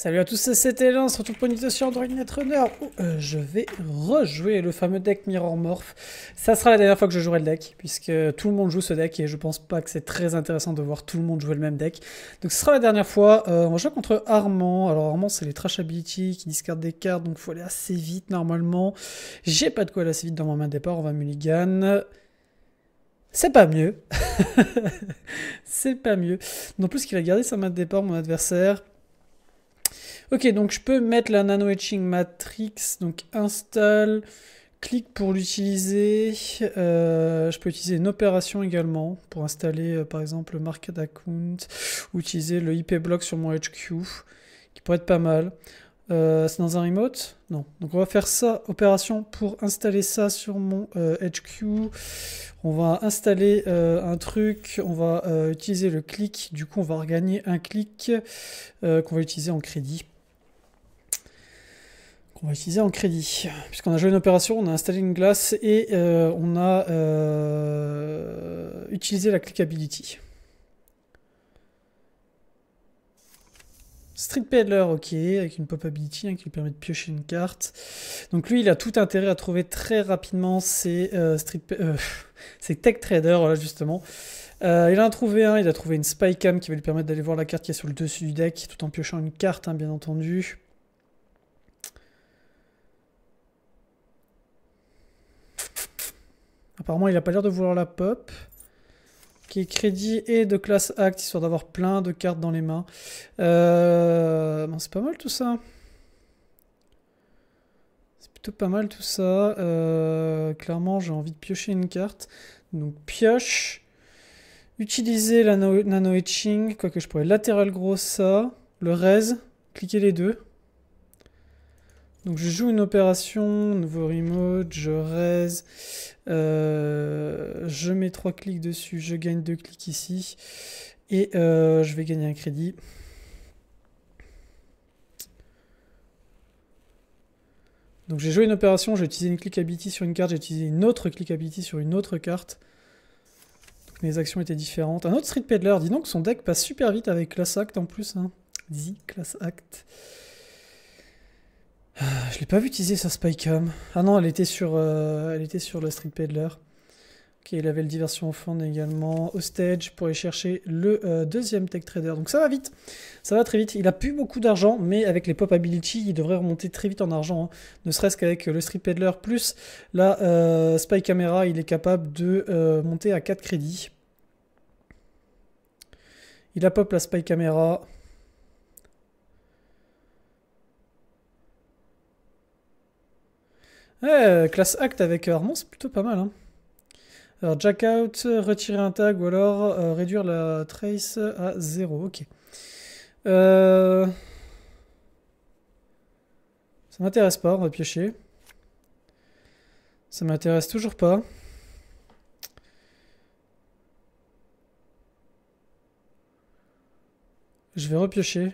Salut à tous, c'était Lance, surtout pour une vidéo sur Android Netrunner où euh, je vais rejouer le fameux deck Mirror Morph. Ça sera la dernière fois que je jouerai le deck, puisque tout le monde joue ce deck et je pense pas que c'est très intéressant de voir tout le monde jouer le même deck. Donc ce sera la dernière fois, euh, on joue contre Armand. Alors Armand c'est les Trash Ability qui discardent des cartes, donc faut aller assez vite normalement. J'ai pas de quoi aller assez vite dans ma main de départ, on va mulligan. C'est pas mieux. c'est pas mieux. Non plus qu'il a gardé sa main de départ, mon adversaire. Ok, donc je peux mettre la Nano Etching Matrix, donc install, clic pour l'utiliser. Euh, je peux utiliser une opération également pour installer euh, par exemple le Market Account ou utiliser le IP Block sur mon HQ qui pourrait être pas mal. Euh, c'est dans un remote Non. Donc on va faire ça, opération pour installer ça sur mon HQ. On va installer un truc, on va utiliser le clic, du coup on va regagner un clic qu'on va utiliser en crédit. On va utiliser en crédit. Puisqu'on a joué une opération, on a installé une glace et euh, on a euh, utilisé la clickability. Street Peddler, ok, avec une popability hein, qui lui permet de piocher une carte. Donc lui, il a tout intérêt à trouver très rapidement ses, euh, street, Tech traders, là justement. il a trouvé un, il a trouvé une Spy Cam qui va lui permettre d'aller voir la carte qui est sur le dessus du deck, tout en piochant une carte, hein, bien entendu. Apparemment, il a pas l'air de vouloir la pop. Qui est crédit et de classe acte, histoire d'avoir plein de cartes dans les mains. Euh, c'est pas mal tout ça. C'est plutôt pas mal tout ça. Euh, clairement, j'ai envie de piocher une carte. Donc pioche. Utiliser la nano, etching, etching, quoique je pourrais latéral gros ça. Le res, cliquez les deux. Donc je joue une opération, nouveau remote, je raise, euh, je mets 3 clics dessus, je gagne 2 clics ici, et euh, je vais gagner un crédit. Donc j'ai joué une opération, j'ai utilisé une clickability sur une carte, j'ai utilisé une autre clickability sur une autre carte. Donc mes actions étaient différentes. Un autre Street Peddler, dis donc son deck passe super vite avec Class Act en plus. Hein. Dis Class Act. Ah, je l'ai pas vu utiliser sa spycam. Ah non, elle était sur, euh, elle était sur le Street Peddler. Ok, il avait le diversion fond également. Hostage pour aller chercher le euh, deuxième tech trader. Donc ça va vite. Ça va très vite. Il a plus beaucoup d'argent, mais avec les pop ability, il devrait remonter très vite en argent. Hein. Ne serait-ce qu'avec le Street Peddler plus la euh, Spy Camera, il est capable de monter à 4 crédits. Il a pop la Spy Camera. Eh classe Act avec euh, Armand, c'est plutôt pas mal. Hein. Alors, out, retirer un tag ou alors euh, réduire la trace à 0. Ok. Euh, ça m'intéresse pas, on va piocher. Ça m'intéresse toujours pas. Je vais repiocher.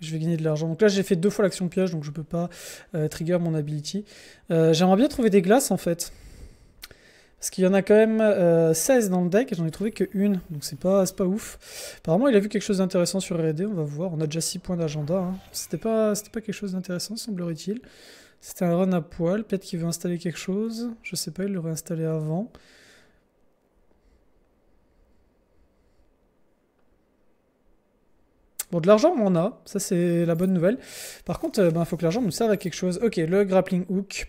je vais gagner de l'argent. Donc là, j'ai fait deux fois l'action piège, donc je peux pas euh, trigger mon ability. Euh, j'aimerais bien trouver des glaces, en fait. Parce qu'il y en a quand même 16 euh, dans le deck, et j'en ai trouvé que une, donc c'est pas, pas ouf. Apparemment, il a vu quelque chose d'intéressant sur R&D, on va voir. On a déjà 6 points d'agenda, hein. c'était pas, pas quelque chose d'intéressant, semblerait-il. C'était un run à poil, peut-être qu'il veut installer quelque chose. Je sais pas, il l'aurait installé avant. Bon, de l'argent, on en a. Ça, c'est la bonne nouvelle. Par contre, il euh, ben, faut que l'argent nous serve à quelque chose. Ok, le grappling hook.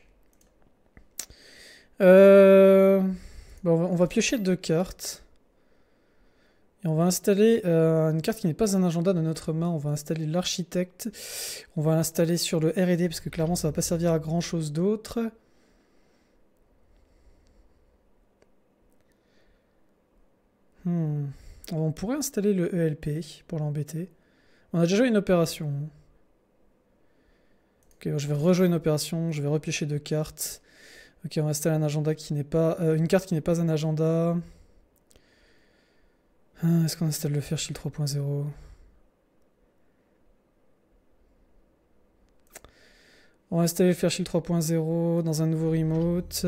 Euh, ben, on, va, piocher deux cartes. Et on va installer euh, une carte qui n'est pas un agenda de notre main. On va installer l'architecte. On va l'installer sur le R&D parce que clairement, ça ne va pas servir à grand chose d'autre. Hmm. On pourrait installer le ELP pour l'embêter. On a déjà joué une opération. Ok, je vais rejouer une opération, je vais repiocher deux cartes. Ok, on installe un agenda qui n'est pas... Euh, une carte qui n'est pas un agenda. Ah, est-ce qu'on installe le Shield 3.0 On va installer le Shield 3.0 dans un nouveau remote.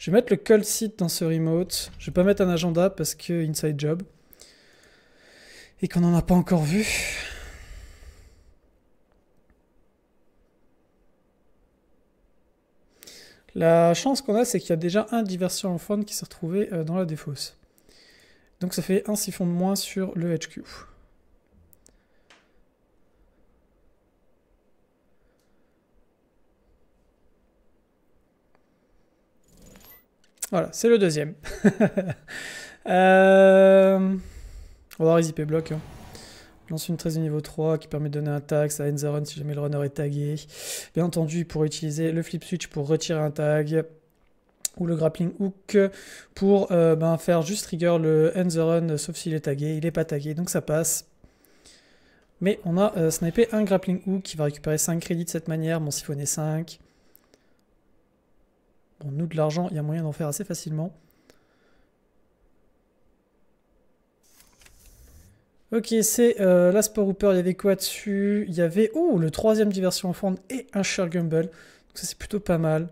Je vais mettre le cold site dans ce remote. Je vais pas mettre un agenda parce que inside job. Et qu'on n'en a pas encore vu. La chance qu'on a, c'est qu'il y a déjà un diversion fond qui s'est retrouvé euh, dans la défausse. Donc ça fait un siphon de moins sur le HQ. Voilà, c'est le deuxième. Euh, on va voir les IP blocs. Hein. Lance une 13 de niveau 3 qui permet de donner un tag à Enzeron si jamais le runner est tagué. Bien entendu, il pourrait utiliser le flip switch pour retirer un tag ou le grappling hook pour euh, ben, faire juste trigger le end sauf s'il est tagué, il n'est pas tagué donc ça passe. Mais on a euh, snipé un grappling hook qui va récupérer 5 crédits de cette manière, mon siphonné 5. Bon, nous de l'argent, il y a moyen d'en faire assez facilement. Ok, c'est euh, la Sport Hooper. Il y avait quoi dessus Il y avait oh, le troisième diversion en fond et un Share Donc ça, c'est plutôt pas mal.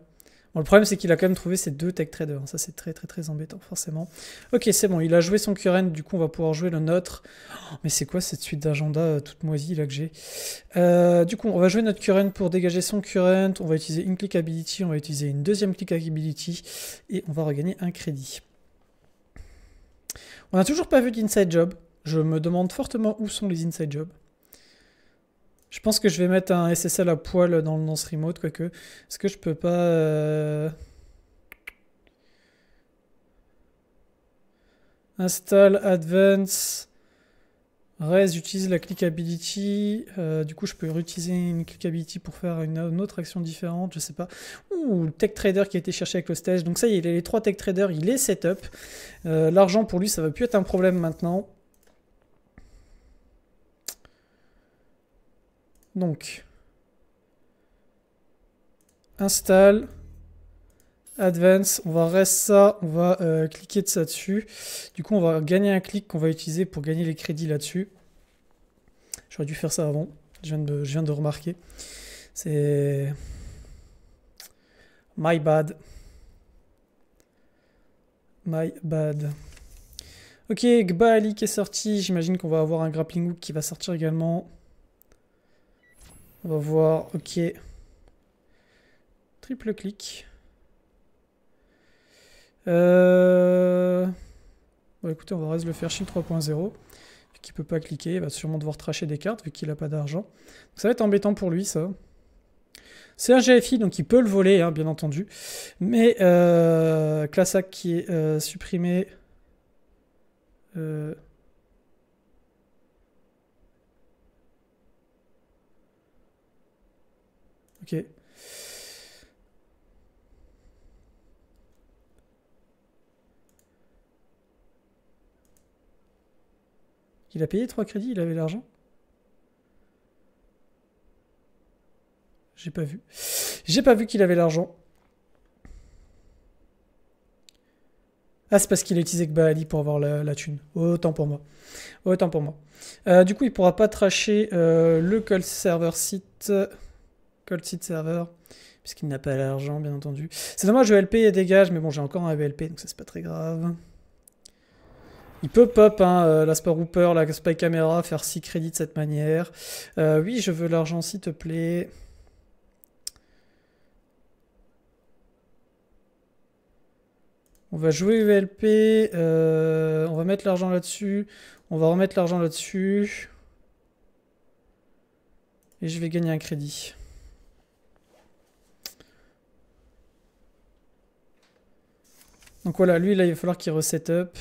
Bon, le problème, c'est qu'il a quand même trouvé ses deux tech traders. Ça, c'est très, très, très embêtant, forcément. Ok, c'est bon. Il a joué son current. Du coup, on va pouvoir jouer le nôtre. Oh, mais c'est quoi cette suite d'agenda euh, toute moisie là que j'ai euh, Du coup, on va jouer notre current pour dégager son current. On va utiliser une clickability. On va utiliser une deuxième ability Et on va regagner un crédit. On n'a toujours pas vu d'inside job. Je me demande fortement où sont les inside jobs. Je pense que je vais mettre un SSL à poil dans le nonce remote, quoique. Est-ce que je peux pas... Euh, install Advance. Res utilise la clickability. Euh, du coup, je peux réutiliser une clickability pour faire une, autre action différente. Je sais pas. Ouh, tech trader qui a été cherché avec le stage. Donc, ça y est, il a les trois tech traders. Il est setup. Euh, l'argent pour lui, ça va plus être un problème maintenant. Donc, install, advance, on va rester ça, on va euh, cliquer de ça dessus. Du coup, on va gagner un clic qu'on va utiliser pour gagner les crédits là-dessus. J'aurais dû faire ça avant, je viens de, viens de remarquer. C'est... My bad. My bad. Ok, Gba qui est sorti. J'imagine qu'on va avoir un grappling hook qui va sortir également. On va voir, ok. Triple clic. Euh... Bon écoutez, on va reste le faire Shield 3.0. Qui peut pas cliquer, il va sûrement devoir tracher des cartes vu qu'il n'a pas d'argent. Ça va être embêtant pour lui ça. C'est un GFI, donc il peut le voler, hein, bien entendu. Mais euh, Classac qui est euh, supprimé. Euh, Il a payé 3 crédits, il avait l'argent J'ai pas vu. J'ai pas vu qu'il avait l'argent. Ah, c'est parce qu'il a utilisé que pour avoir la, thune. Autant pour moi. Autant pour moi. Euh, du coup, il pourra pas tracher euh, le call server site le site Server, puisqu'il n'a pas l'argent, bien entendu. C'est je dommage, et dégage, mais bon, j'ai encore un VLP, donc ça, c'est pas très grave. Il peut pop hein, euh, la sport Hooper, la Spy Camera, faire 6 crédits de cette manière. Euh, oui, je veux l'argent, s'il te plaît. On va jouer ULP, euh, on va mettre l'argent là-dessus, on va remettre l'argent là-dessus. Et je vais gagner un crédit. Donc voilà, lui là, il va falloir qu'il reset up.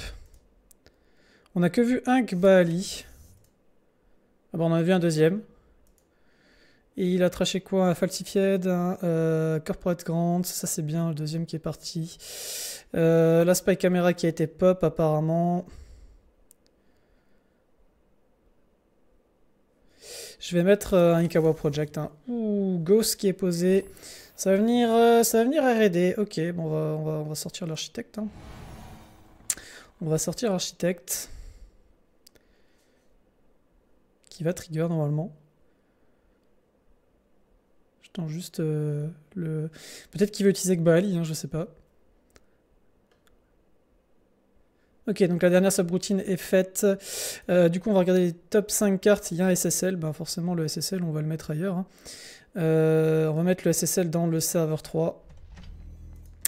On a que vu un Gbaali. Ah bah, on en a vu un deuxième. Et il a traché quoi Un Falsified, un euh, Corporate Grant, ça c'est bien, le deuxième qui est parti. Euh, la Spy Camera qui a été pop apparemment. Je vais mettre euh, un Ikawa Project. Hein. Ouh, Ghost qui est posé. Ça va venir, euh, ça venir R&D. Ok, bon, on va, on va, sortir l'architecte. Hein. On va sortir l'Architecte. Qui va trigger normalement. J'attends juste euh, le... Peut-être qu'il veut utiliser Gbali, hein, je sais pas. Ok, donc la dernière subroutine est faite. Euh, du coup, on va regarder les top 5 cartes. Il y a un SSL. Ben, forcément, le SSL, on va le mettre ailleurs. Hein. Remettre euh, le SSL dans le serveur 3.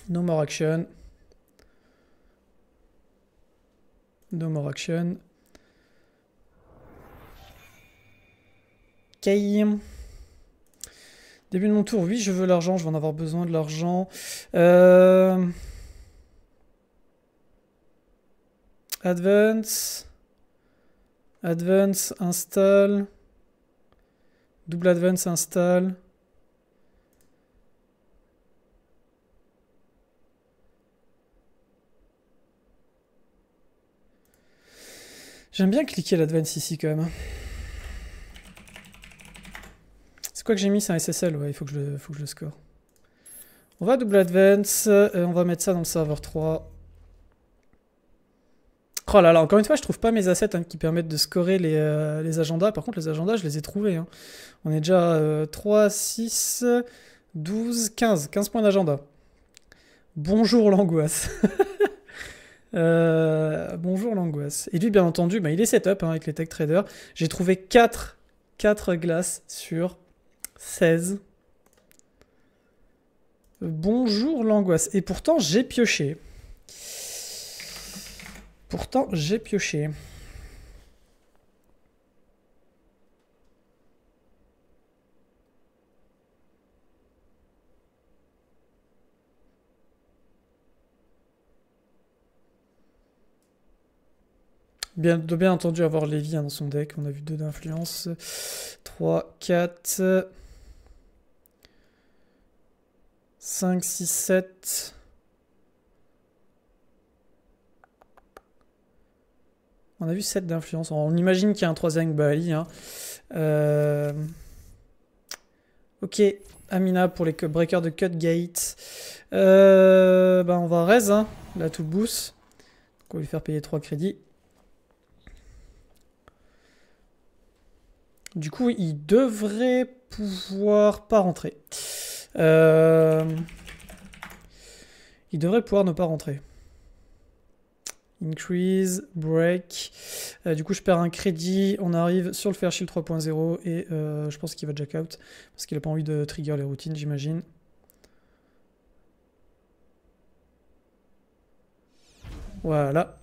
No more action. No more action. Ok. Début de mon tour, oui, je veux l'argent, je vais en avoir besoin de l'argent. Euh, Advance. Advance, install. Double advance s'installe. J'aime bien cliquer l'advance ici quand même. Hein. C'est quoi que j'ai mis C'est un SSL, ouais, il faut que, je, faut que je le score. On va double advance, euh, on va mettre ça dans le serveur 3. Oh là là, encore une fois, je trouve pas mes assets hein, qui permettent de scorer les, euh, agendas. Par contre, les agendas, je les ai trouvés. Hein. On est déjà 3, 6, 12, 15. 15 points d'agenda. Bonjour l'angoisse. Euh, bonjour l'angoisse. Et lui, bien entendu, bah, il est setup hein, avec les tech traders. J'ai trouvé 4, 4 glaces sur 16. Bonjour l'angoisse. Et pourtant, j'ai pioché. Pourtant, j'ai pioché. Bien, de bien entendu avoir Lévi dans son deck. On a vu 2 d'influence. 3, 4, 5, 6, 7. On a vu 7 d'influence. On imagine qu'il y a un troisième Bali. Hein. Euh, ok, Amina pour les breakers de cut gate. Euh, ben, on va raise, là tout boost. on va lui faire payer 3 crédits. Du coup, il devrait pouvoir pas rentrer. Euh, il devrait pouvoir ne pas rentrer. Increase, break. Euh, du coup, je perds un crédit. On arrive sur le Fair Shield 3.0 et euh, je pense qu'il va jack out parce qu'il a pas envie de trigger les routines, j'imagine. Voilà.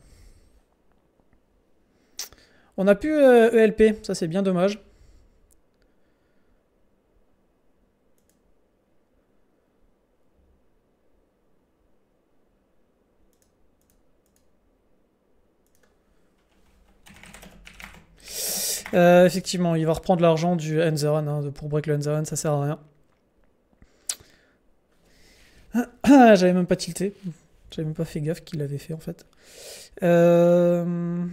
On a plus ELP, euh, e ça c'est bien dommage. Euh, effectivement, il va reprendre l'argent du Enzeron hein, pour break le ça sert à rien. J'avais même pas tilté. J'avais même pas fait gaffe qu'il l'avait fait en fait. Euh,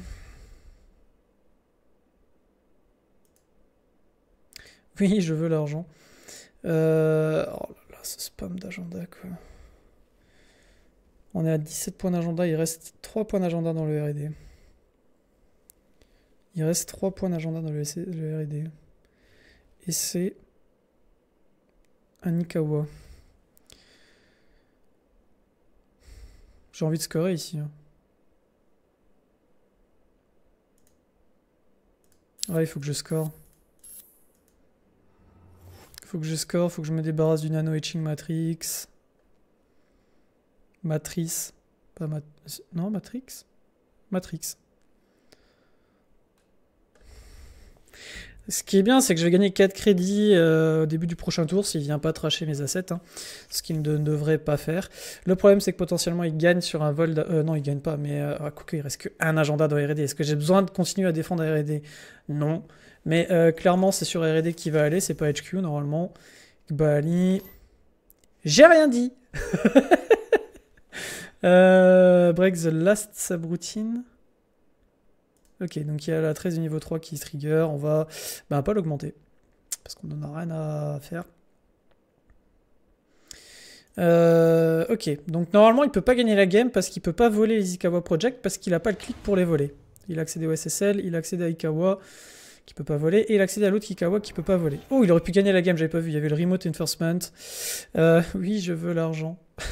oui, je veux l'argent. Euh, oh là là, ce spam d'agenda quoi. On est à 17 points d'agenda, il reste 3 points d'agenda dans le RD. Il reste 3 points d'agenda dans le, RD. Et c'est Anikawa. J'ai envie de scorer ici. Hein. Ouais, il faut que je score. Il Faut que je score, faut que je me débarrasse du nano etching matrix. Matrice. Pas Non, matrix Matrix. Ce qui est bien, c'est que je vais gagner 4 crédits euh, au début du prochain tour s'il vient pas tracher mes assets, hein. ce qu'il ne devrait pas faire. Le problème, c'est que potentiellement, il gagne sur un vol... Euh, non, il gagne pas, mais euh, ah, il reste qu'un agenda dans R&D. Est-ce que j'ai besoin de continuer à défendre R&D Non. Mais euh, clairement, c'est sur R&D qu'il va aller, c'est pas HQ, normalement. Bali... J'ai rien dit break the last subroutine. Ok, donc il y a la 13 du niveau 3 qui se trigger, on va bah, pas l'augmenter, parce qu'on n'en a rien à faire. Euh, ok, donc normalement il peut pas gagner la game parce qu'il peut pas voler les Ikawa Project parce qu'il a pas le clic pour les voler. Il a accédé au SSL, il a à Ikawa qui peut pas voler et il a à l'autre Ikawa qui peut pas voler. Oh, il aurait pu gagner la game, j'avais pas vu, il y avait le remote enforcement. Euh, oui, je veux l'argent.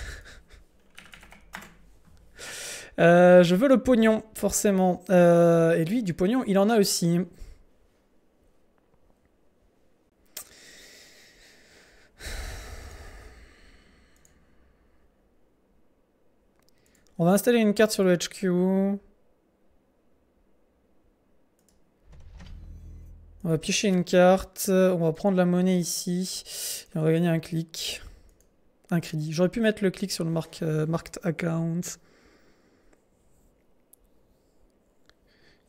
Euh, je veux le pognon, forcément. Euh, et lui, du pognon, il en a aussi. On va installer une carte sur le HQ. On va piocher une carte, on va prendre la monnaie ici, et on va gagner un clic, un crédit. J'aurais pu mettre le clic sur le mark, euh, marked account.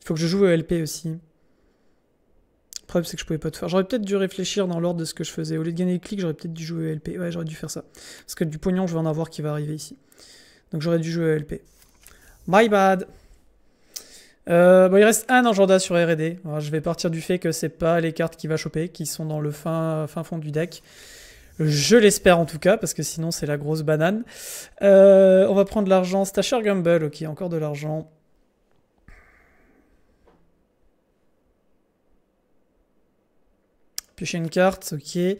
Faut que je joue ELP aussi. Le problème, c'est que je pouvais pas te faire. J'aurais peut-être dû réfléchir dans l'ordre de ce que je faisais. Au lieu de gagner le clic, j'aurais peut-être dû jouer ELP. Ouais, j'aurais dû faire ça. Parce que du pognon, je vais en avoir qui va arriver ici. Donc j'aurais dû jouer ELP. My bad. Euh, bon, il reste un agenda sur R&D. Je vais partir du fait que c'est pas les cartes qui va choper, qui sont dans le fin, fin fond du deck. Je l'espère en tout cas, parce que sinon c'est la grosse banane. Euh, on va prendre l'argent. Stasher Gumble, ok, encore de l'argent. Piocher une carte, ok. Euh,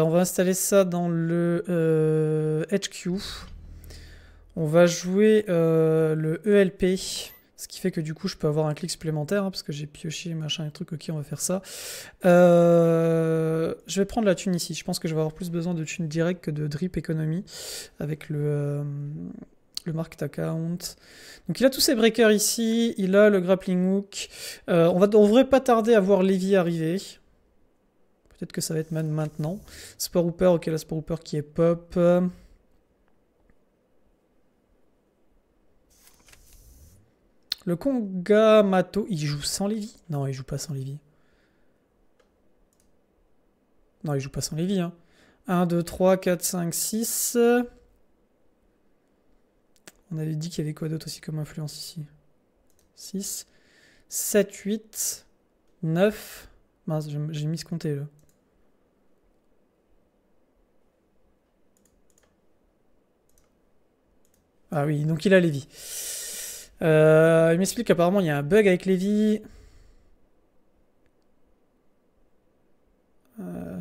on va installer ça dans le HQ. Euh, on va jouer euh, le ELP. Ce qui fait que du coup, je peux avoir un clic supplémentaire, hein, parce que j'ai pioché machin et truc. Ok, on va faire ça. je vais prendre la thune ici. Je pense que je vais avoir plus besoin de thune direct que de drip économie avec le, le market account. Donc il a tous ses breakers ici. Il a le grappling hook. on, va, on devrait pas tarder à voir Lévi arriver. Peut-être que ça va être même maintenant. Sport Hooper, ok, la Sport Hooper qui est pop. Le Conga il joue sans Lévi Non, il joue pas sans Lévi. Non, il joue pas sans Lévi. 1, 2, 3, 4, 5, 6. On avait dit qu'il y avait quoi d'autre aussi comme influence ici 6, 7, 8, 9. Mince, j'ai mis ce compté là. Ah oui, donc il a Lévi. Euh, il m'explique qu'apparemment il y a un bug avec Lévi. Euh...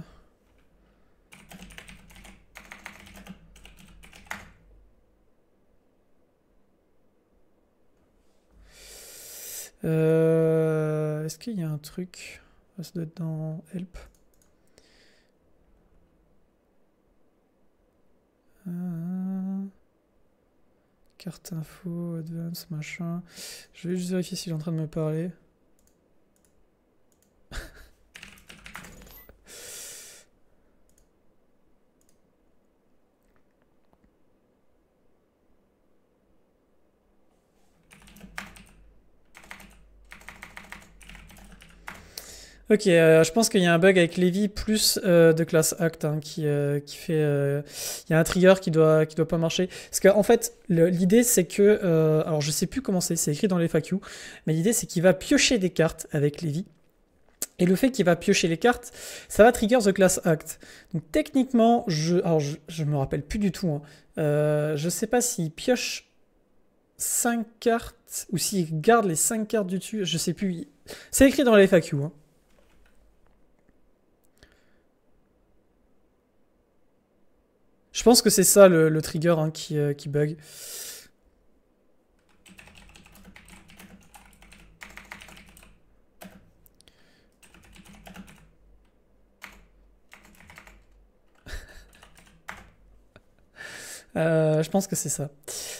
euh est-ce qu'il y a un truc Ça doit être dans Help. info, advance, machin. Je vais juste vérifier s'il est en train de me parler. Ok, euh, je pense qu'il y a un bug avec Levi plus euh, de classe act hein, euh, qui, fait. Il y a un trigger qui doit, qui doit pas marcher. Parce qu'en en fait, l'idée c'est que. alors je sais plus comment c'est, c'est écrit dans les FAQ, mais l'idée c'est qu'il va piocher des cartes avec Levi. Et le fait qu'il va piocher les cartes, ça va trigger the class act. Donc techniquement, je. Alors je, me rappelle plus du tout. je hein. je sais pas s'il pioche 5 cartes ou s'il garde les 5 cartes du dessus, je sais plus. C'est écrit dans les FAQ. Hein. Je pense que c'est ça le, trigger hein, euh, qui, bug. Euh, je pense que c'est ça.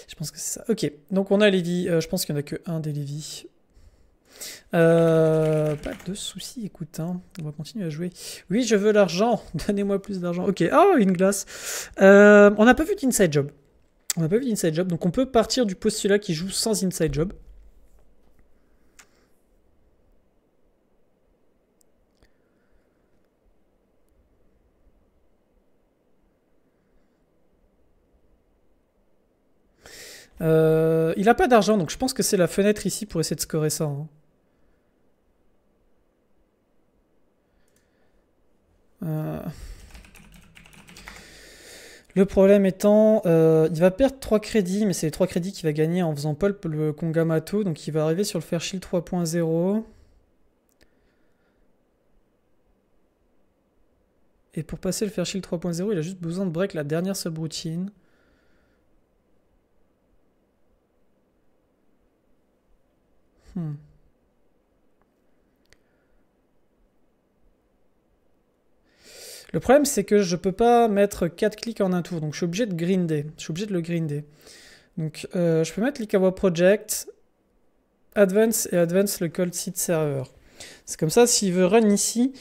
Je pense que c'est ça. Ok, donc on a les euh, je pense qu'il n'y en a que un des Lévi. Euh, pas de soucis, écoute, hein. on va continuer à jouer. Oui, je veux l'argent, donnez-moi plus d'argent. Ok, oh, une glace. Euh, on n'a pas vu d'Inside Job. On n'a pas vu d'Inside Job, donc on peut partir du postulat qui joue sans Inside Job. Euh, il n'a pas d'argent, donc je pense que c'est la fenêtre ici pour essayer de scorer ça. Hein. Euh, le problème étant, euh, il va perdre 3 crédits, mais c'est les 3 crédits qu'il va gagner en faisant pulp le Kongamato, donc il va arriver sur le Shield 3.0. Et pour passer le Shield 3.0, il a juste besoin de break la dernière subroutine. Le problème, c'est que je ne peux pas mettre 4 clics en un tour, donc je suis obligé de grinder. Je suis obligé de le grinder. Donc euh, je peux mettre l'Ikawa Project, Advance et Advance le Cold Seed Server. C'est comme ça, s'il veut run ici,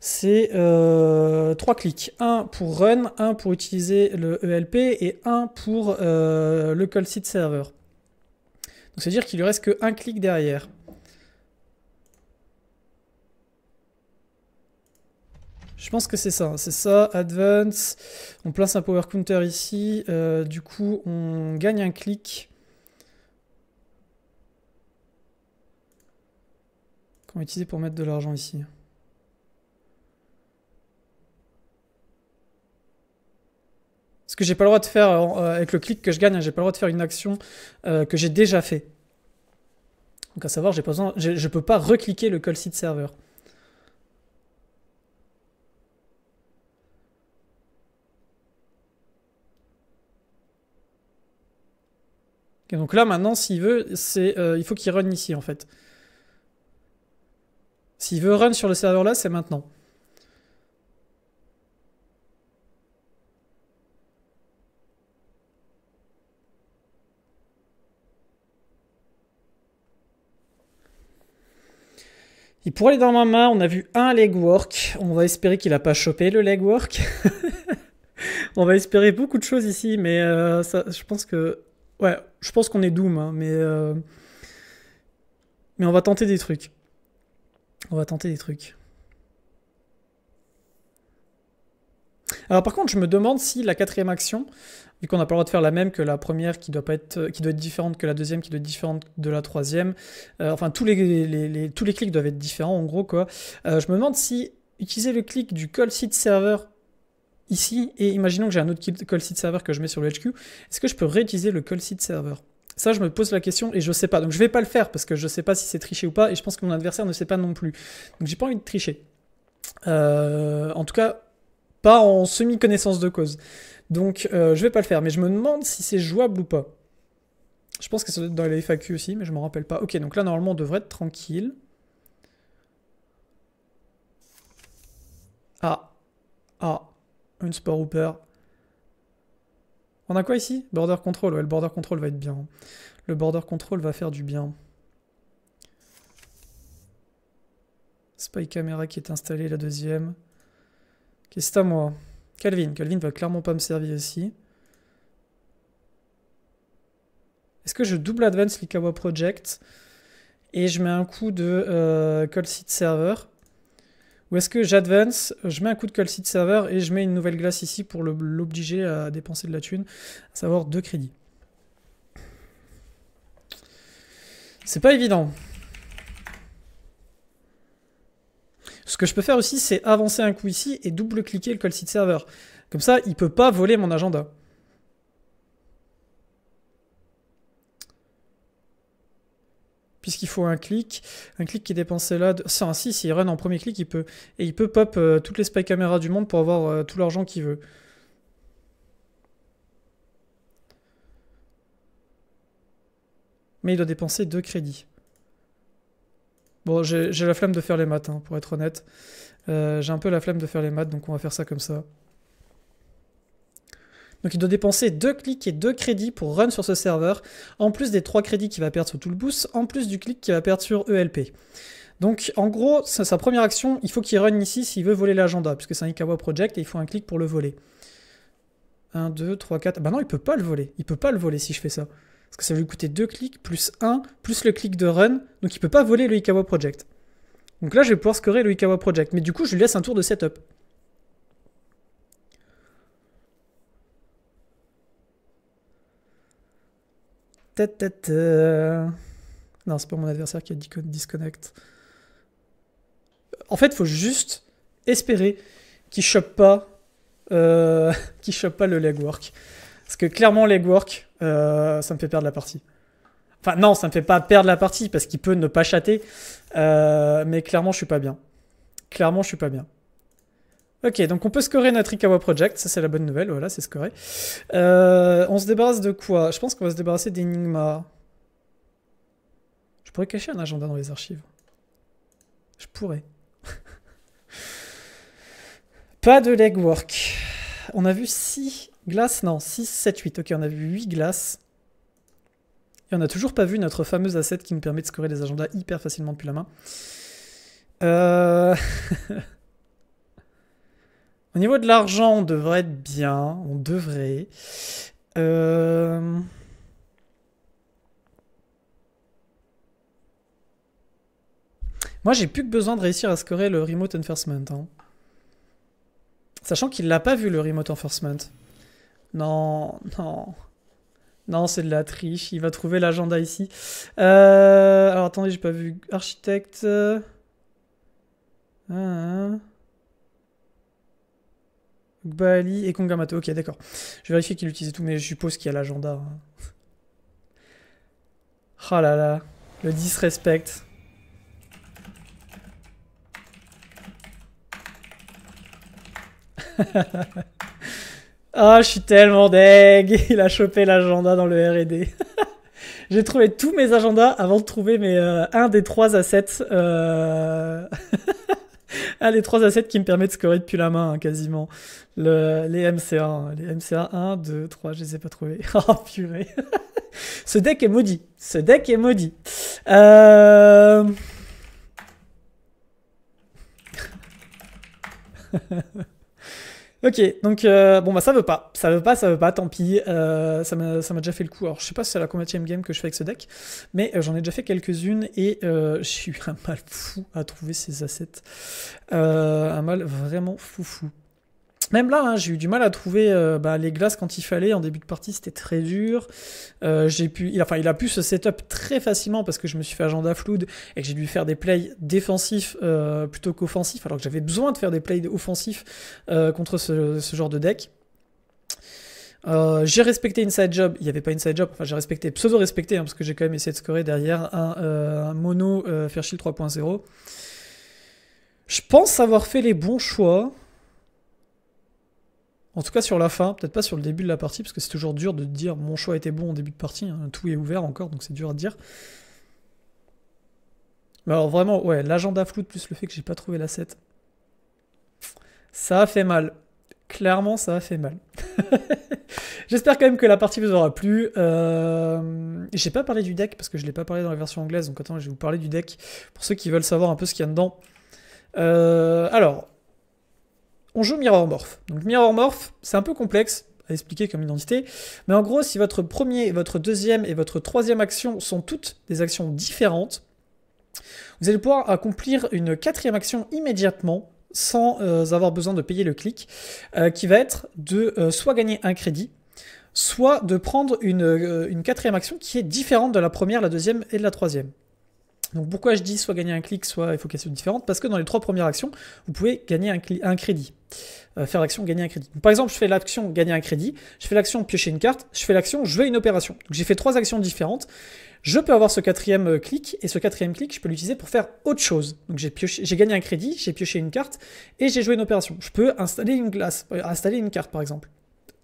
c'est 3 euh, clics. Un pour run, un pour utiliser le ELP et un pour euh, le Cold Seed Server. Donc c'est-à-dire qu'il lui reste que un clic derrière. Je pense que c'est ça, hein. c'est ça, Advance, on place un power counter ici, euh, du coup on gagne un clic. Qu'on va utiliser pour mettre de l'argent ici. Parce que j'ai pas le droit de faire, euh, avec le clic que je gagne, hein, j'ai pas le droit de faire une action euh, que j'ai déjà fait. Donc à savoir, j'ai pas besoin, je peux pas recliquer le call site serveur. Et donc là, maintenant, s'il veut, c'est, euh, il faut qu'il run ici, en fait. S'il veut run sur le serveur là, c'est maintenant. Il pourrait aller dans ma main, on a vu un legwork, on va espérer qu'il n'a pas chopé le legwork. on va espérer beaucoup de choses ici, mais euh, je pense que Ouais, je pense qu'on est Doom, hein, mais, euh, mais on va tenter des trucs. On va tenter des trucs. Alors par contre, je me demande si la quatrième action, vu qu'on n'a pas le droit de faire la même que la première qui doit, pas être, euh, qui doit être différente que la deuxième, qui doit être différente de la troisième, euh, enfin tous les, tous les clics doivent être différents en gros quoi, je me demande si utiliser le clic du call site server ici, et imaginons que j'ai un autre call site server que je mets sur le HQ, est-ce que je peux réutiliser le call site server ça, je me pose la question et je sais pas. Donc, je vais pas le faire parce que je ne sais pas si c'est triché ou pas et je pense que mon adversaire ne sait pas non plus. Donc, j'ai pas envie de tricher. Euh, en tout cas, pas en semi-connaissance de cause. Donc, je euh, je vais pas le faire. Mais je me demande si c'est jouable ou pas. Je pense que c'est dans les FAQ aussi, mais je ne me rappelle pas. Ok, donc là, normalement, on devrait être tranquille. Ah. Ah une Sport Hooper. On a quoi ici Border Control. Ouais, le Border Control va être bien. Le Border Control va faire du bien. Spy Camera qui est installée, la deuxième. Qu'est-ce c'est à moi Calvin. Calvin va clairement pas me servir ici. Est-ce que je double Advance l'Ikawa Project et je mets un coup de euh, call site server ou est-ce que j'advance, je mets un coup de call site serveur et je mets une nouvelle glace ici pour l'obliger à dépenser de la thune, à savoir deux crédits. C'est pas évident. Ce que je peux faire aussi, c'est avancer un coup ici et double-cliquer le call site serveur. Comme ça, il peut pas voler mon agenda. il faut un clic. Un clic qui est dépensé là. De... Enfin, si, s'il run en premier clic, il peut. Et il peut pop euh, toutes les spy caméras du monde pour avoir euh, tout l'argent qu'il veut. Mais il doit dépenser deux crédits. Bon, j'ai la flemme de faire les maths, hein, pour être honnête. Euh, j'ai un peu la flemme de faire les maths, donc on va faire ça comme ça. Donc il doit dépenser deux clics et deux crédits pour run sur ce serveur, en plus des trois crédits qu'il va perdre sur tout le boost, en plus du clic qu'il va perdre sur ELP. Donc en gros, sa, première action, il faut qu'il run ici s'il veut voler l'agenda, puisque c'est un Ikawa Project et il faut un clic pour le voler. 1, 2, 3, 4... Bah non, il peut pas le voler. Il peut pas le voler si je fais ça. Parce que ça va lui coûter 2 clics, plus 1, plus le clic de run. Donc il peut pas voler le Ikawa Project. Donc là, je vais pouvoir scorer le Ikawa Project. Mais du coup, je lui laisse un tour de setup. Tête, Non, c'est pas mon adversaire qui a dit disconnect. En fait, faut juste espérer qu'il chope pas, euh, qu'il chope pas le legwork. Parce que clairement, legwork, euh, ça me fait perdre la partie. Enfin, non, ça me fait pas perdre la partie parce qu'il peut ne pas chater. Euh, mais clairement, je suis pas bien. Clairement, je suis pas bien. Ok, donc on peut scorer notre Ikawa Project, ça c'est la bonne nouvelle, voilà, c'est scorer. Euh, on se débarrasse de quoi Je pense qu'on va se débarrasser d'Enigma. Je pourrais cacher un agenda dans les archives. Je pourrais. Pas de legwork. On a vu 6 glaces, non, 6, 7, 8. Ok, on a vu 8 glaces. Et on n'a toujours pas vu notre fameuse asset qui nous permet de scorer les agendas hyper facilement depuis la main. Euh... Au niveau de l'argent, on devrait être bien. On devrait. Euh, moi, j'ai plus que besoin de réussir à scorer le remote enforcement. Hein. Sachant qu'il l'a pas vu, le remote enforcement. Non, non. Non, c'est de la triche. Il va trouver l'agenda ici. Euh, alors, attendez, j'ai pas vu. Architecte. Ah. Hein. Bali et Kongamato. Ok, d'accord. Je vérifie qu'il utilise tout, mais je suppose qu'il y a l'agenda. Hein. oh là là, le disrespect. Ah, je suis tellement deg. Il a chopé l'agenda dans le R&D. J'ai trouvé tous mes agendas avant de trouver mes, euh, un des trois assets. Euh ah, les trois assets qui me permettent de scorer depuis la main, hein, quasiment. Le, les MCA, les MCA 1, 2, 3, je les ai pas trouvés. oh purée. Ce deck est maudit. Ce deck est maudit. Euh... Ok, donc euh, bon bah ça veut pas, ça veut pas, ça veut pas, tant pis, euh, ça m'a déjà fait le coup. Alors je sais pas si c'est la combattième game que je fais avec ce deck, mais euh, j'en ai déjà fait quelques-unes et je euh, suis un mal fou à trouver ces assets. Euh, un mal vraiment fou fou. Même là, hein, j'ai eu du mal à trouver euh, bah, les glaces quand il fallait. En début de partie, c'était très dur. Euh, pu, il, enfin, il a pu se setup très facilement parce que je me suis fait agenda flood et que j'ai dû faire des plays défensifs euh, plutôt qu'offensifs, alors que j'avais besoin de faire des plays offensifs contre ce, genre de deck. j'ai respecté Inside Job, il n'y avait pas Inside Job, enfin j'ai respecté, pseudo-respecté, hein, parce que j'ai quand même essayé de scorer derrière un, mono Fair Shield 3.0. Je pense avoir fait les bons choix. En tout cas sur la fin, peut-être pas sur le début de la partie, parce que c'est toujours dur de dire mon choix était bon au début de partie, hein, tout est ouvert encore, donc c'est dur à dire. Mais alors vraiment, ouais, l'agenda floute plus le fait que j'ai pas trouvé la Ça a fait mal. Clairement, ça a fait mal. J'espère quand même que la partie vous aura plu. Euh, j'ai pas parlé du deck parce que je l'ai pas parlé dans la version anglaise, donc attends, je vais vous parler du deck pour ceux qui veulent savoir un peu ce qu'il y a dedans. Euh, alors, on joue Mirror Morph. Donc Mirror Morph, c'est un peu complexe à expliquer comme identité, mais en gros, si votre premier, votre deuxième et votre troisième action sont toutes des actions différentes, vous allez pouvoir accomplir une quatrième action immédiatement sans euh, avoir besoin de payer le clic, euh, qui va être de euh, soit gagner un crédit, soit de prendre une, une quatrième action qui est différente de la première, la deuxième et de la troisième. Donc pourquoi je dis soit gagner un clic, soit il faut soit différente Parce que dans les trois premières actions, vous pouvez gagner un, crédit. Euh, faire l'action, gagner un crédit. par exemple, je fais l'action gagner un crédit, je fais l'action piocher une carte, je fais l'action jouer une opération. Donc j'ai fait trois actions différentes. Je peux avoir ce quatrième euh, clic, et ce quatrième clic, je peux l'utiliser pour faire autre chose. Donc j'ai gagné un crédit, j'ai pioché une carte, et j'ai joué une opération. Je peux installer une glace, euh, installer une carte par exemple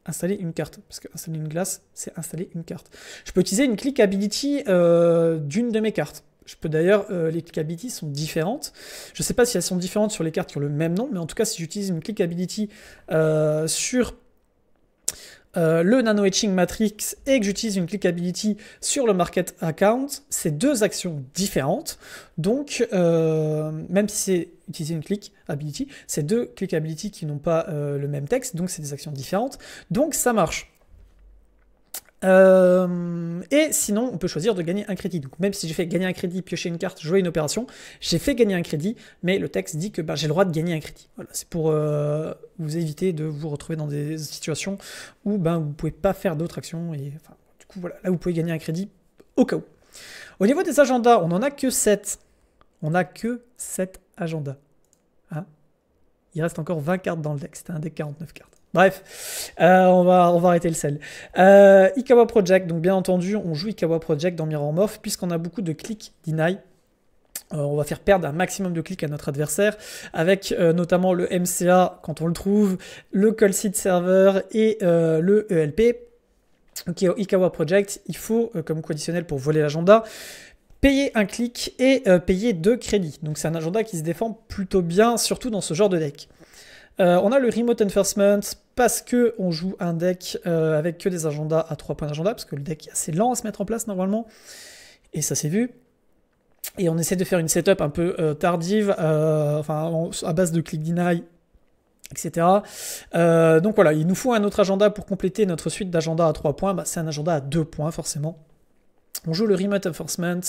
installer une carte. Parce que installer une glace, c'est installer une carte. Je peux utiliser une clickability d'une de mes cartes. Je peux d'ailleurs, euh, les clickability sont différentes. Je ne sais pas si elles sont différentes sur les cartes qui ont le même nom, mais en tout cas, si j'utilise une clickability euh, sur euh, le nano etching matrix et que j'utilise une clickability sur le market account, c'est deux actions différentes. Donc, même si c'est utiliser une clickability, c'est deux clickability qui n'ont pas le même texte, donc c'est des actions différentes. Donc ça marche. Euh, et sinon, on peut choisir de gagner un crédit. Donc, même si j'ai fait gagner un crédit, piocher une carte, jouer une opération, j'ai fait gagner un crédit, mais le texte dit que ben, j'ai le droit de gagner un crédit. c'est pour euh, vous éviter de vous retrouver dans des situations où ben, vous ne pouvez pas faire d'autres actions. Et, du coup, voilà, là, vous pouvez gagner un crédit au cas où. Au niveau des agendas, on n'en a que 7. On n'a que 7 agendas. Hein Il reste encore 20 cartes dans le deck. C'est un deck 49 cartes. Bref, euh, on, va, arrêter le sel. Euh, Ikawa Project, donc bien entendu, on joue Ikawa Project dans Mirror Morph, puisqu'on a beaucoup de clics deny. Euh, on va faire perdre un maximum de clics à notre adversaire, avec notamment le MCA quand on le trouve, le call seed server et le ELP. Ok, Ikawa Project, il faut comme conditionnel pour voler l'agenda payer un clic et payer deux crédits. Donc c'est un agenda qui se défend plutôt bien, surtout dans ce genre de deck. Euh, on a le Remote Enforcement parce que on joue un deck euh, avec que des agendas à 3 points d'agenda, parce que le deck est assez lent à se mettre en place normalement, et ça s'est vu. Et on essaie de faire une setup un peu euh, tardive, enfin à base de click deny, etc. donc voilà, il nous faut un autre agenda pour compléter notre suite d'agenda à 3 points. Bah, c'est un agenda à 2 points forcément. On joue le remote enforcement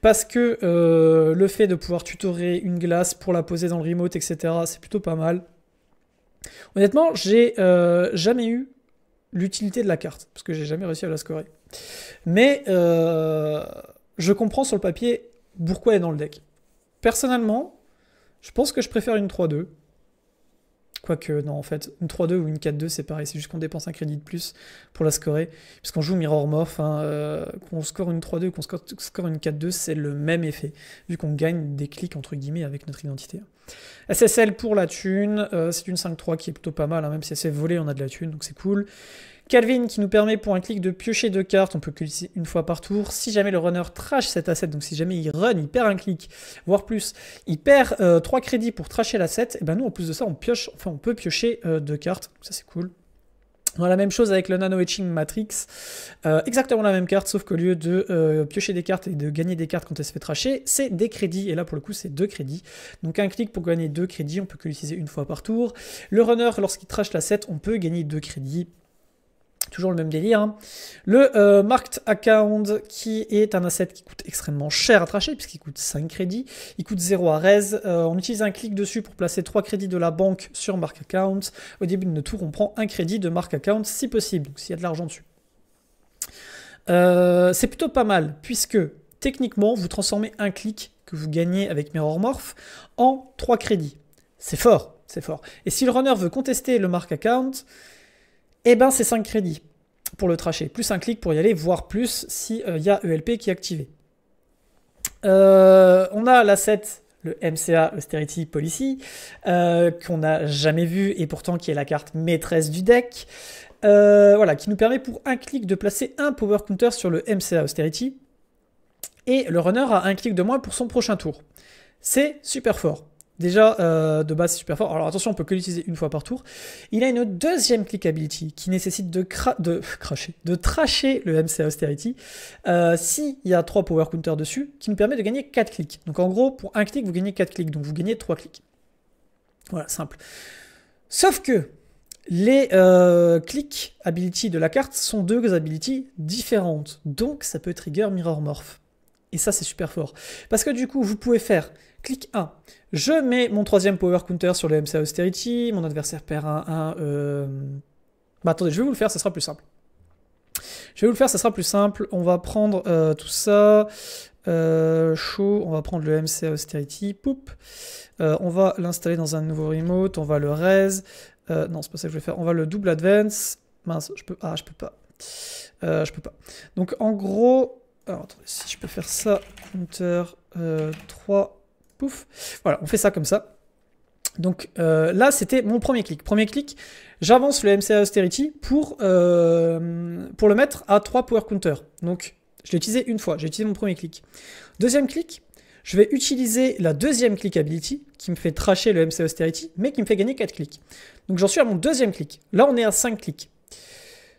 parce que le fait de pouvoir tutorer une glace pour la poser dans le remote, etc., c'est plutôt pas mal. Honnêtement, j'ai euh, jamais eu l'utilité de la carte, parce que j'ai jamais réussi à la scorer. Mais euh, je comprends sur le papier pourquoi elle est dans le deck. Personnellement, je pense que je préfère une 3-2 Quoique, non, en fait, une 3-2 ou une 4-2, c'est pareil, c'est juste qu'on dépense un crédit de plus pour la scorer. Puisqu'on joue Mirror Morph, hein, euh, qu'on score une 3-2 qu'on score, une 4-2, c'est le même effet, vu qu'on gagne des clics entre guillemets avec notre identité. SSL pour la thune, euh, c'est une 5-3 qui est plutôt pas mal, hein, même si elle s'est volée, on a de la thune, donc c'est cool. Calvin qui nous permet pour un clic de piocher deux cartes, on peut l'utiliser une fois par tour. Si jamais le runner trash cette asset, donc si jamais il run, il perd un clic, voire plus, il perd euh, trois 3 crédits pour trasher l'asset, et eh ben nous en plus de ça on pioche, enfin on peut piocher euh, deux cartes, ça c'est cool. On a la même chose avec le Nano Etching Matrix. Euh, exactement la même carte, sauf qu'au lieu de piocher des cartes et de gagner des cartes quand elle se fait trasher, c'est des crédits. Et là, pour le coup, c'est deux crédits. Donc, un clic pour gagner deux crédits, on peut que l'utiliser une fois par tour. Le runner, lorsqu'il trash la on peut gagner deux crédits. Toujours le même délire. Hein. Le euh, Marked Account, qui est un asset qui coûte extrêmement cher à tracher, puisqu'il coûte 5 crédits, il coûte 0 à res. Euh, on utilise un clic dessus pour placer 3 crédits de la banque sur Marked Account. Au début de notre tour, on prend un crédit de Marked Account si possible, donc s'il y a de l'argent dessus. Euh, c'est plutôt pas mal, puisque techniquement, vous transformez un clic que vous gagnez avec Mirror Morph en 3 crédits. C'est fort, c'est fort. Et si le runner veut contester le Mark Account, et eh ben c'est 5 crédits pour le tracher, plus un clic pour y aller, voire plus s'il euh, y a ELP qui est activé. Euh, on a l'asset, le MCA Austerity Policy, euh, qu'on n'a jamais vu et pourtant qui est la carte maîtresse du deck, voilà, qui nous permet pour un clic de placer un Power Counter sur le MCA Austerity, et le runner a un clic de moins pour son prochain tour. C'est super fort. Déjà, euh, de base, c'est super fort. Alors attention, on peut que l'utiliser une fois par tour. Il a une deuxième ability qui nécessite de, cra de cracher, de tracher le MC Austerity euh, s'il y a trois power counters dessus, qui nous permet de gagner 4 clics. Donc en gros, pour un clic, vous gagnez 4 clics, donc vous gagnez 3 clics. Voilà, simple. Sauf que les euh, click clics ability de la carte sont deux abilities différentes. Donc ça peut trigger Mirror Morph. Et ça, c'est super fort. Parce que du coup, vous pouvez faire Clic 1. Je mets mon troisième power counter sur le MC Austerity. Mon adversaire perd un. un euh, bah, attendez, je vais vous le faire, ça sera plus simple. Je vais vous le faire, ça sera plus simple. On va prendre euh, tout ça. Euh, chaud, on va prendre le MC Austerity. Poup. on va l'installer dans un nouveau remote. On va le raise. non, c'est pas ça que je vais faire. On va le double advance. Mince, je peux. Ah, je peux pas. je peux pas. Donc en gros. Alors, attendez, si je peux faire ça. Counter 3. Pouf. Voilà, on fait ça comme ça. Donc euh, là, c'était mon premier clic. Premier clic, j'avance le MCA Austerity pour, euh, pour le mettre à 3 Power Counter. Donc je l'ai utilisé une fois, j'ai utilisé mon premier clic. Deuxième clic, je vais utiliser la deuxième click ability qui me fait tracher le MC Austerity, mais qui me fait gagner 4 clics. Donc j'en suis à mon deuxième clic. Là, on est à 5 clics.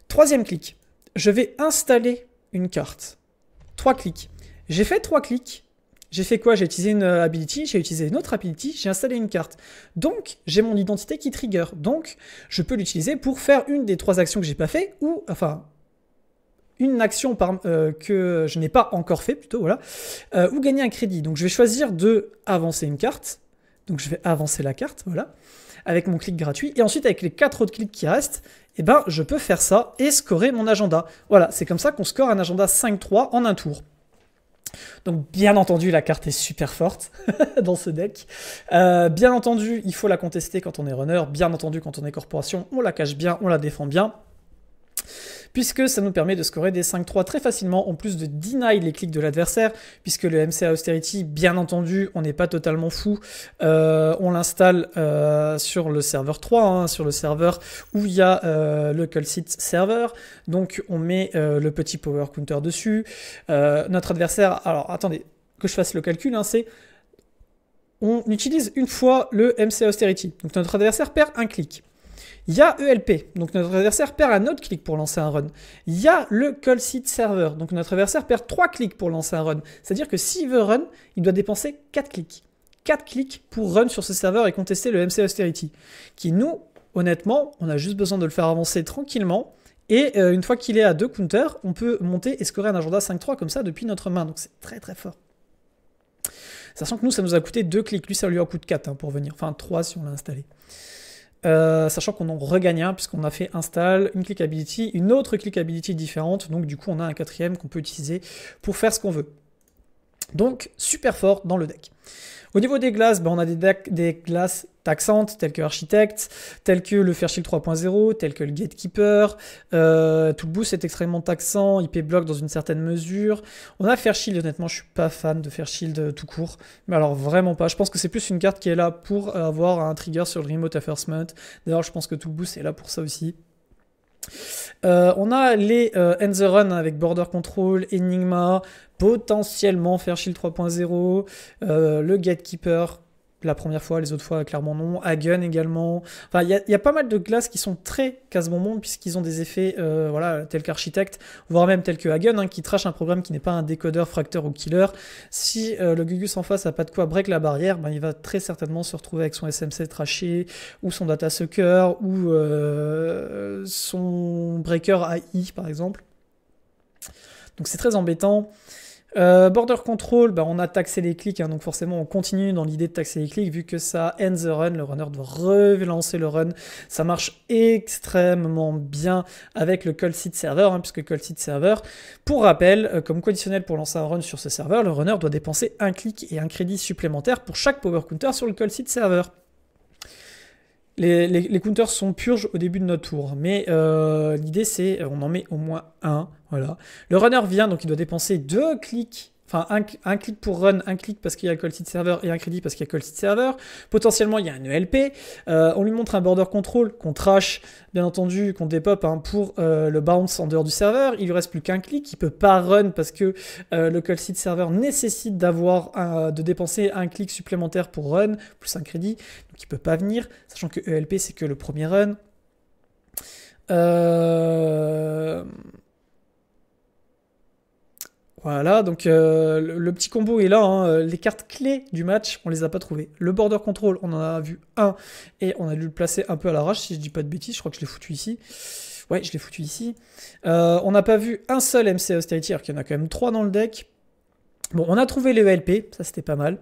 Troisième clic, je vais installer une carte. 3 clics. J'ai fait 3 clics, j'ai fait quoi J'ai utilisé une euh, ability, j'ai utilisé une autre ability, j'ai installé une carte. Donc, j'ai mon identité qui trigger. Donc, je peux l'utiliser pour faire une des trois actions que j'ai pas fait, ou, enfin, une action euh, que je n'ai pas encore fait, plutôt, voilà, euh, ou gagner un crédit. Donc, je vais choisir de avancer une carte. Donc, je vais avancer la carte, voilà, avec mon clic gratuit. Et ensuite, avec les quatre autres clics qui restent, eh ben, je peux faire ça et scorer mon agenda. Voilà, c'est comme ça qu'on score un agenda 5-3 en un tour. Donc bien entendu, la carte est super forte dans ce deck. Euh, bien entendu, il faut la contester quand on est runner. Bien entendu, quand on est corporation, on la cache bien, on la défend bien puisque ça nous permet de scorer des 5-3 très facilement, en plus de deny les clics de l'adversaire, puisque le MCA Austerity, bien entendu, on n'est pas totalement fou, euh, on l'installe euh, sur le serveur 3, hein, sur le serveur où il y a euh, le call site server, donc on met le petit power counter dessus, notre adversaire, alors attendez, que je fasse le calcul, hein, c'est on utilise une fois le MC Austerity. Donc notre adversaire perd un clic. Il y a ELP, donc notre adversaire perd un autre clic pour lancer un run. Il y a le call site server, donc notre adversaire perd 3 clics pour lancer un run. C'est-à-dire que s'il veut run, il doit dépenser 4 clics. 4 clics pour run sur ce serveur et contester le MC Austerity, qui nous, honnêtement, on a juste besoin de le faire avancer tranquillement. Et euh, une fois qu'il est à 2 counters, on peut monter et scorer un agenda 5-3 comme ça depuis notre main. Donc c'est très très fort. Sachant que nous, ça nous a coûté 2 clics. Lui, ça lui en coûte 4 hein, pour venir. Enfin, 3 si on l'a installé. Euh, sachant qu'on en regagne un puisqu'on a fait install, une clickability, une autre clickability différente, donc du coup on a un quatrième qu'on peut utiliser pour faire ce qu'on veut. Donc super fort dans le deck. Au niveau des glaces, ben, on a des, des glaces taxante, tel que Architect, tel que le Shield 3.0, tel que le Gatekeeper. Euh, tout est extrêmement taxant, IP block dans une certaine mesure. On a Fairchild, honnêtement, je suis pas fan de Shield euh, tout court, mais alors vraiment pas. Je pense que c'est plus une carte qui est là pour avoir un trigger sur le remote mode D'ailleurs, je pense que tout est là pour ça aussi. Euh, on a les euh, End the Run avec Border Control, Enigma, potentiellement Shield 3.0, le Gatekeeper, la première fois, les autres fois clairement non. Hagen également. Enfin, il y, a pas mal de glaces qui sont très casse monde puisqu'ils ont des effets euh, voilà, tels qu'architecte, voire même tels que Hagen, hein, qui trache un programme qui n'est pas un décodeur, fracteur ou killer. Si euh, le Gugus en face n'a pas de quoi break la barrière, ben, il va très certainement se retrouver avec son SMC traché ou son data sucker ou euh, son breaker AI par exemple. Donc c'est très embêtant. Euh, border control, bah, on a taxé les clics, hein, donc forcément on continue dans l'idée de taxer les clics, vu que ça end the run, le runner doit relancer le run. Ça marche extrêmement bien avec le call seed server, hein, puisque call seed server, pour rappel, euh, comme conditionnel pour lancer un run sur ce serveur, le runner doit dépenser un clic et un crédit supplémentaire pour chaque power counter sur le call seed server. Les, counters sont purges au début de notre tour, mais euh, l'idée c'est on en met au moins un le runner vient, donc il doit dépenser deux clics Enfin, un, clic pour run, un clic parce qu'il y a call site server et un crédit parce qu'il y a call site server. Potentiellement, il y a un ELP. Euh, on lui montre un border control qu'on trash, bien entendu, qu'on dépop hein, pour euh, le bounce en dehors du serveur. Il lui reste plus qu'un clic. Il peut pas run parce que euh, le call site server nécessite d'avoir de dépenser un clic supplémentaire pour run plus un crédit. Donc, il peut pas venir, sachant que ELP c'est que le premier run. Euh voilà, donc euh, le, petit combo est là. Hein. Euh, les cartes clés du match, on les a pas trouvées. Le border control, on en a vu un et on a dû le placer un peu à l'arrache, si je dis pas de bêtises. Je crois que je l'ai foutu ici. Ouais, je l'ai foutu ici. Euh, on n'a pas vu un seul MC Austerity, alors qu'il y en a quand même trois dans le deck. Bon, on a trouvé les ELP, ça c'était pas mal.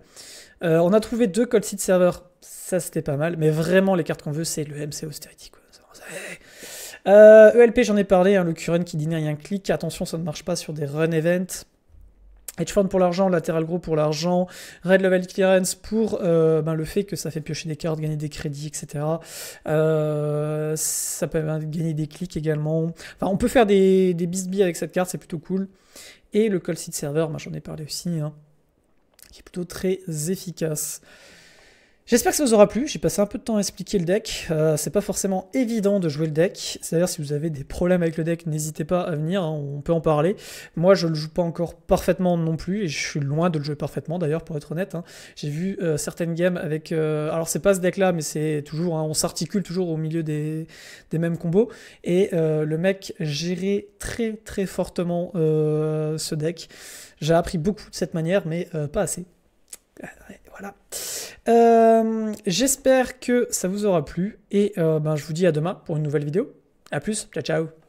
on a trouvé deux cold site Server, ça c'était pas mal. Mais vraiment, les cartes qu'on veut, c'est le MC Austerity. Quoi. ELP, e j'en ai parlé, hein, le Current qui dit rien clic. Attention, ça ne marche pas sur des run events. Fund pour l'argent, Lateral Group pour l'argent, Red Level Clearance pour euh, ben, le fait que ça fait piocher des cartes, gagner des crédits, etc. Euh, ça peut gagner des clics également. Enfin, on peut faire des, des bisbis avec cette carte, c'est plutôt cool. Et le call seed server, moi j'en ai parlé aussi, hein, qui est plutôt très efficace. J'espère que ça vous aura plu, j'ai passé un peu de temps à expliquer le deck, euh, c'est pas forcément évident de jouer le deck, c'est-à-dire si vous avez des problèmes avec le deck, n'hésitez pas à venir, hein, on peut en parler. Moi je le joue pas encore parfaitement non plus, et je suis loin de le jouer parfaitement d'ailleurs pour être honnête. Hein. J'ai vu euh, certaines games avec, euh, alors c'est pas ce deck là, mais c'est toujours, hein, on s'articule toujours au milieu des, mêmes combos, et le mec gérait très très fortement ce deck. J'ai appris beaucoup de cette manière, mais pas assez. Ah, voilà. Euh, j'espère que ça vous aura plu et euh, ben, je vous dis à demain pour une nouvelle vidéo. A plus, ciao ciao